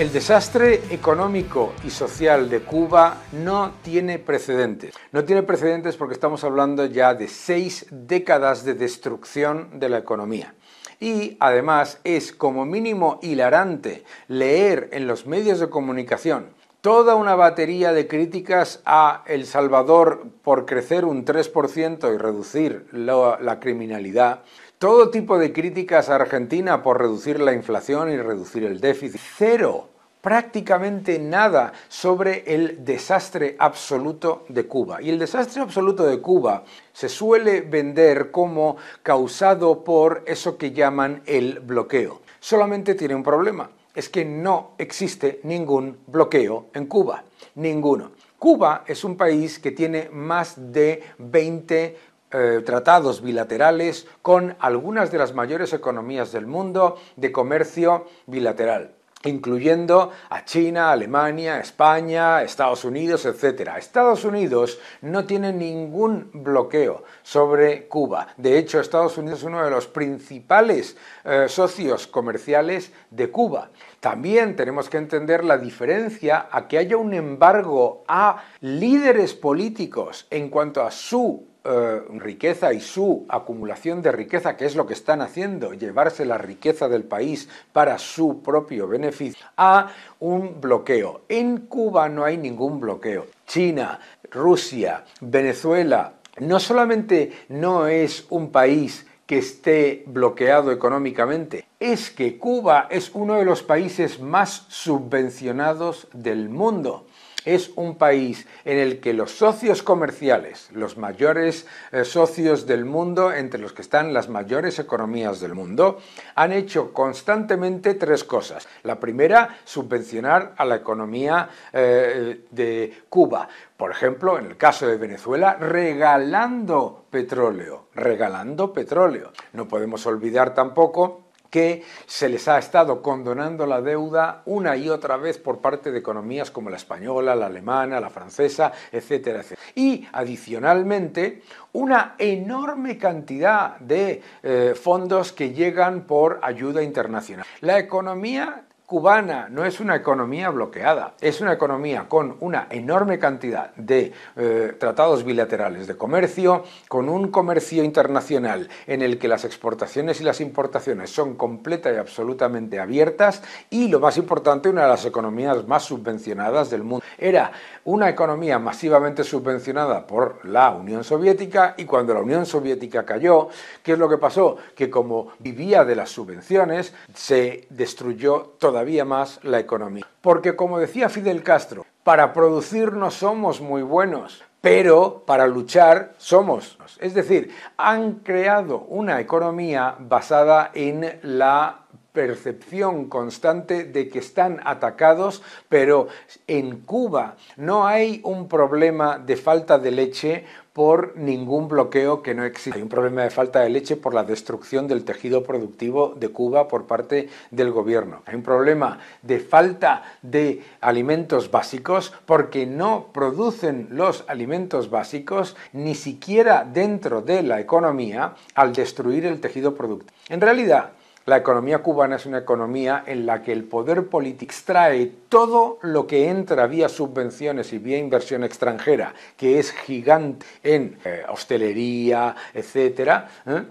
El desastre económico y social de Cuba no tiene precedentes. No tiene precedentes porque estamos hablando ya de seis décadas de destrucción de la economía. Y además es como mínimo hilarante leer en los medios de comunicación toda una batería de críticas a El Salvador por crecer un 3% y reducir la, criminalidad, todo tipo de críticas a Argentina por reducir la inflación y reducir el déficit. Cero, prácticamente nada sobre el desastre absoluto de Cuba. Y el desastre absoluto de Cuba se suele vender como causado por eso que llaman el bloqueo. Solamente tiene un problema, es que no existe ningún bloqueo en Cuba, ninguno. Cuba es un país que tiene más de 20 eh, tratados bilaterales con algunas de las mayores economías del mundo de comercio bilateral incluyendo a China, Alemania, España, Estados Unidos, etc. Estados Unidos no tiene ningún bloqueo sobre Cuba. De hecho, Estados Unidos es uno de los principales eh, socios comerciales de Cuba. También tenemos que entender la diferencia a que haya un embargo a líderes políticos en cuanto a su eh, riqueza y su acumulación de riqueza, que es lo que están haciendo, llevarse la riqueza del país para su propio beneficio, a un bloqueo. En Cuba no hay ningún bloqueo. China, Rusia, Venezuela, no solamente no es un país que esté bloqueado económicamente, es que Cuba es uno de los países más subvencionados del mundo es un país en el que los socios comerciales, los mayores eh, socios del mundo, entre los que están las mayores economías del mundo, han hecho constantemente tres cosas. La primera, subvencionar a la economía eh, de Cuba. Por ejemplo, en el caso de Venezuela, regalando petróleo, regalando petróleo. No podemos olvidar tampoco que se les ha estado condonando la deuda una y otra vez por parte de economías como la española, la alemana, la francesa, etcétera, etcétera. Y adicionalmente, una enorme cantidad de eh, fondos que llegan por ayuda internacional. La economía cubana no es una economía bloqueada, es una economía con una enorme cantidad de eh, tratados bilaterales de comercio, con un comercio internacional en el que las exportaciones y las importaciones son completa y absolutamente abiertas y, lo más importante, una de las economías más subvencionadas del mundo. Era una economía masivamente subvencionada por la Unión Soviética y cuando la Unión Soviética cayó, ¿qué es lo que pasó? Que como vivía de las subvenciones, se destruyó toda más la economía. Porque como decía Fidel Castro, para producir no somos muy buenos, pero para luchar somos. Es decir, han creado una economía basada en la percepción constante de que están atacados, pero en Cuba no hay un problema de falta de leche por ningún bloqueo que no existe. Hay un problema de falta de leche por la destrucción del tejido productivo de Cuba por parte del gobierno. Hay un problema de falta de alimentos básicos porque no producen los alimentos básicos ni siquiera dentro de la economía al destruir el tejido productivo. En realidad, la economía cubana es una economía en la que el poder político extrae todo lo que entra vía subvenciones y vía inversión extranjera, que es gigante en eh, hostelería, etcétera. ¿eh?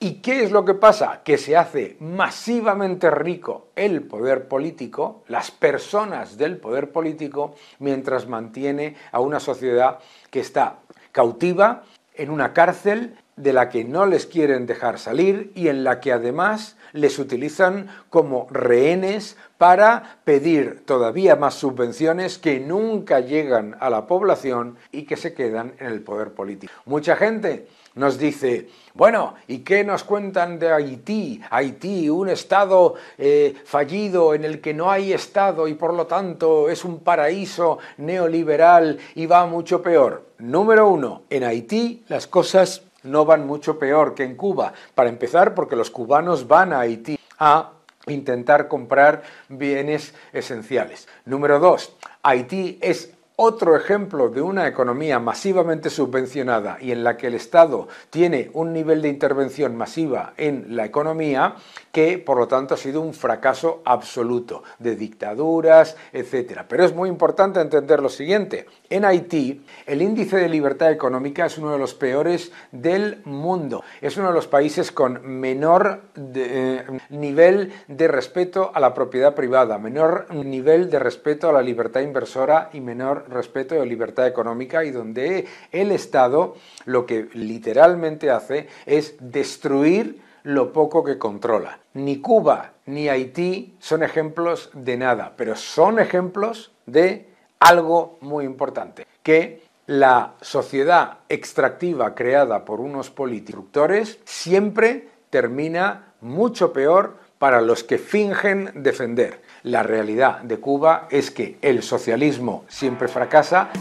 ¿Y qué es lo que pasa? Que se hace masivamente rico el poder político, las personas del poder político, mientras mantiene a una sociedad que está cautiva en una cárcel de la que no les quieren dejar salir y en la que además les utilizan como rehenes para pedir todavía más subvenciones que nunca llegan a la población y que se quedan en el poder político. Mucha gente nos dice, bueno, ¿y qué nos cuentan de Haití? Haití, un estado eh, fallido en el que no hay estado y por lo tanto es un paraíso neoliberal y va mucho peor. Número uno, en Haití las cosas no van mucho peor que en Cuba. Para empezar, porque los cubanos van a Haití a intentar comprar bienes esenciales. Número dos, Haití es otro ejemplo de una economía masivamente subvencionada y en la que el Estado tiene un nivel de intervención masiva en la economía que por lo tanto ha sido un fracaso absoluto de dictaduras, etcétera. Pero es muy importante entender lo siguiente. En Haití el índice de libertad económica es uno de los peores del mundo. Es uno de los países con menor eh, nivel de respeto a la propiedad privada, menor nivel de respeto a la libertad inversora y menor respeto de libertad económica y donde el Estado lo que literalmente hace es destruir lo poco que controla. Ni Cuba ni Haití son ejemplos de nada, pero son ejemplos de algo muy importante, que la sociedad extractiva creada por unos políticos siempre termina mucho peor para los que fingen defender. La realidad de Cuba es que el socialismo siempre fracasa